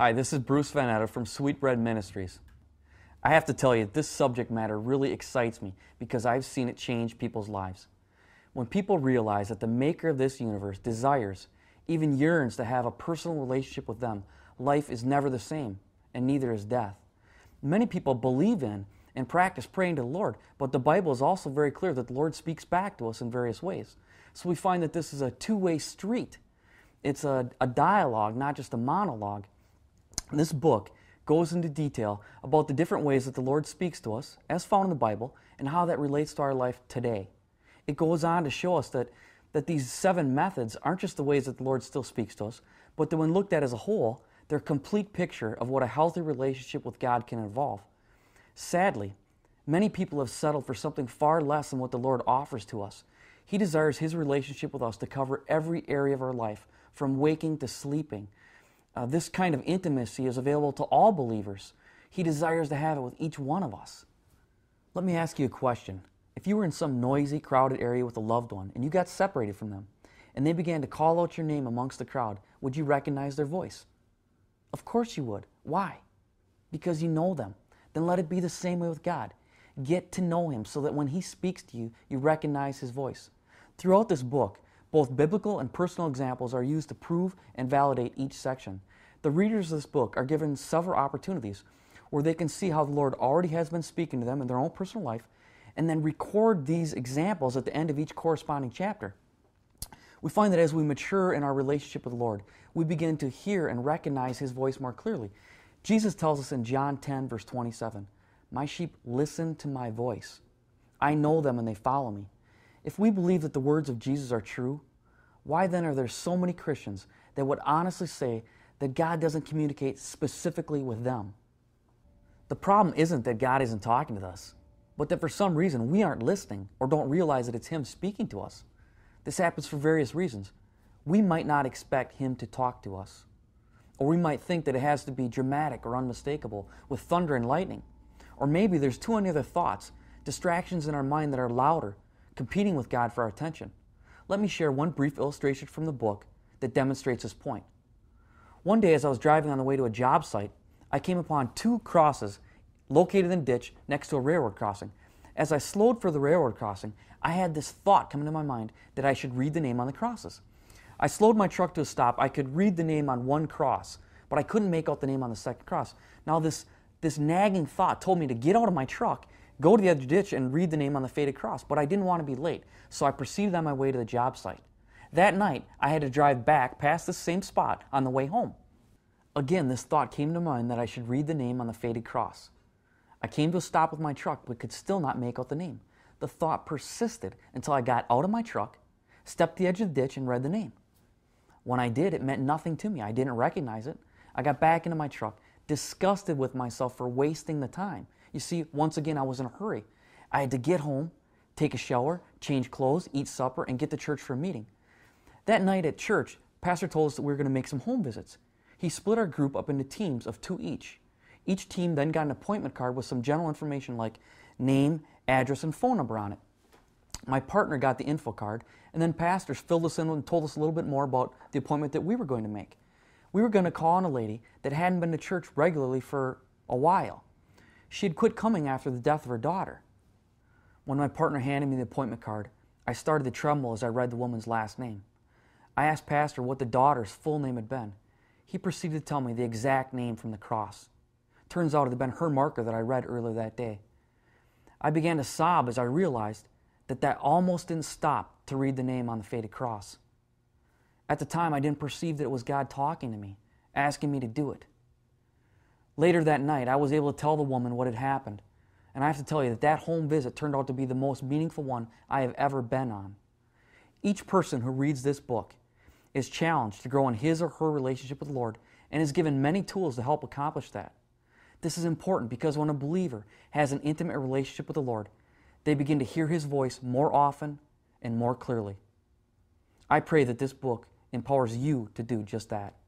Hi, this is Bruce Vanatta from Sweetbread Ministries. I have to tell you, this subject matter really excites me because I've seen it change people's lives. When people realize that the maker of this universe desires, even yearns to have a personal relationship with them, life is never the same, and neither is death. Many people believe in and practice praying to the Lord, but the Bible is also very clear that the Lord speaks back to us in various ways. So we find that this is a two way street. It's a, a dialogue, not just a monologue. This book goes into detail about the different ways that the Lord speaks to us, as found in the Bible, and how that relates to our life today. It goes on to show us that, that these seven methods aren't just the ways that the Lord still speaks to us, but that when looked at as a whole, they're a complete picture of what a healthy relationship with God can involve. Sadly, many people have settled for something far less than what the Lord offers to us. He desires His relationship with us to cover every area of our life, from waking to sleeping, uh, this kind of intimacy is available to all believers. He desires to have it with each one of us. Let me ask you a question. If you were in some noisy, crowded area with a loved one and you got separated from them and they began to call out your name amongst the crowd, would you recognize their voice? Of course you would. Why? Because you know them. Then let it be the same way with God. Get to know Him so that when He speaks to you, you recognize His voice. Throughout this book, both biblical and personal examples are used to prove and validate each section. The readers of this book are given several opportunities where they can see how the Lord already has been speaking to them in their own personal life and then record these examples at the end of each corresponding chapter. We find that as we mature in our relationship with the Lord, we begin to hear and recognize His voice more clearly. Jesus tells us in John 10, verse 27, My sheep listen to my voice. I know them and they follow me. If we believe that the words of Jesus are true, why then are there so many Christians that would honestly say that God doesn't communicate specifically with them? The problem isn't that God isn't talking to us, but that for some reason we aren't listening or don't realize that it's Him speaking to us. This happens for various reasons. We might not expect Him to talk to us, or we might think that it has to be dramatic or unmistakable with thunder and lightning. Or maybe there's too many other thoughts, distractions in our mind that are louder competing with God for our attention. Let me share one brief illustration from the book that demonstrates this point. One day, as I was driving on the way to a job site, I came upon two crosses located in a ditch next to a railroad crossing. As I slowed for the railroad crossing, I had this thought come into my mind that I should read the name on the crosses. I slowed my truck to a stop. I could read the name on one cross, but I couldn't make out the name on the second cross. Now, this, this nagging thought told me to get out of my truck go to the edge ditch and read the name on the faded cross, but I didn't want to be late, so I proceeded on my way to the job site. That night, I had to drive back past the same spot on the way home. Again, this thought came to mind that I should read the name on the faded cross. I came to a stop with my truck, but could still not make out the name. The thought persisted until I got out of my truck, stepped the edge of the ditch, and read the name. When I did, it meant nothing to me. I didn't recognize it. I got back into my truck disgusted with myself for wasting the time. You see, once again, I was in a hurry. I had to get home, take a shower, change clothes, eat supper, and get to church for a meeting. That night at church, Pastor told us that we were going to make some home visits. He split our group up into teams of two each. Each team then got an appointment card with some general information like name, address, and phone number on it. My partner got the info card, and then pastors filled us in and told us a little bit more about the appointment that we were going to make. We were going to call on a lady that hadn't been to church regularly for a while. She had quit coming after the death of her daughter. When my partner handed me the appointment card, I started to tremble as I read the woman's last name. I asked Pastor what the daughter's full name had been. He proceeded to tell me the exact name from the cross. Turns out it had been her marker that I read earlier that day. I began to sob as I realized that that almost didn't stop to read the name on the faded cross. At the time, I didn't perceive that it was God talking to me, asking me to do it. Later that night, I was able to tell the woman what had happened, and I have to tell you that that home visit turned out to be the most meaningful one I have ever been on. Each person who reads this book is challenged to grow in his or her relationship with the Lord and is given many tools to help accomplish that. This is important because when a believer has an intimate relationship with the Lord, they begin to hear his voice more often and more clearly. I pray that this book empowers you to do just that.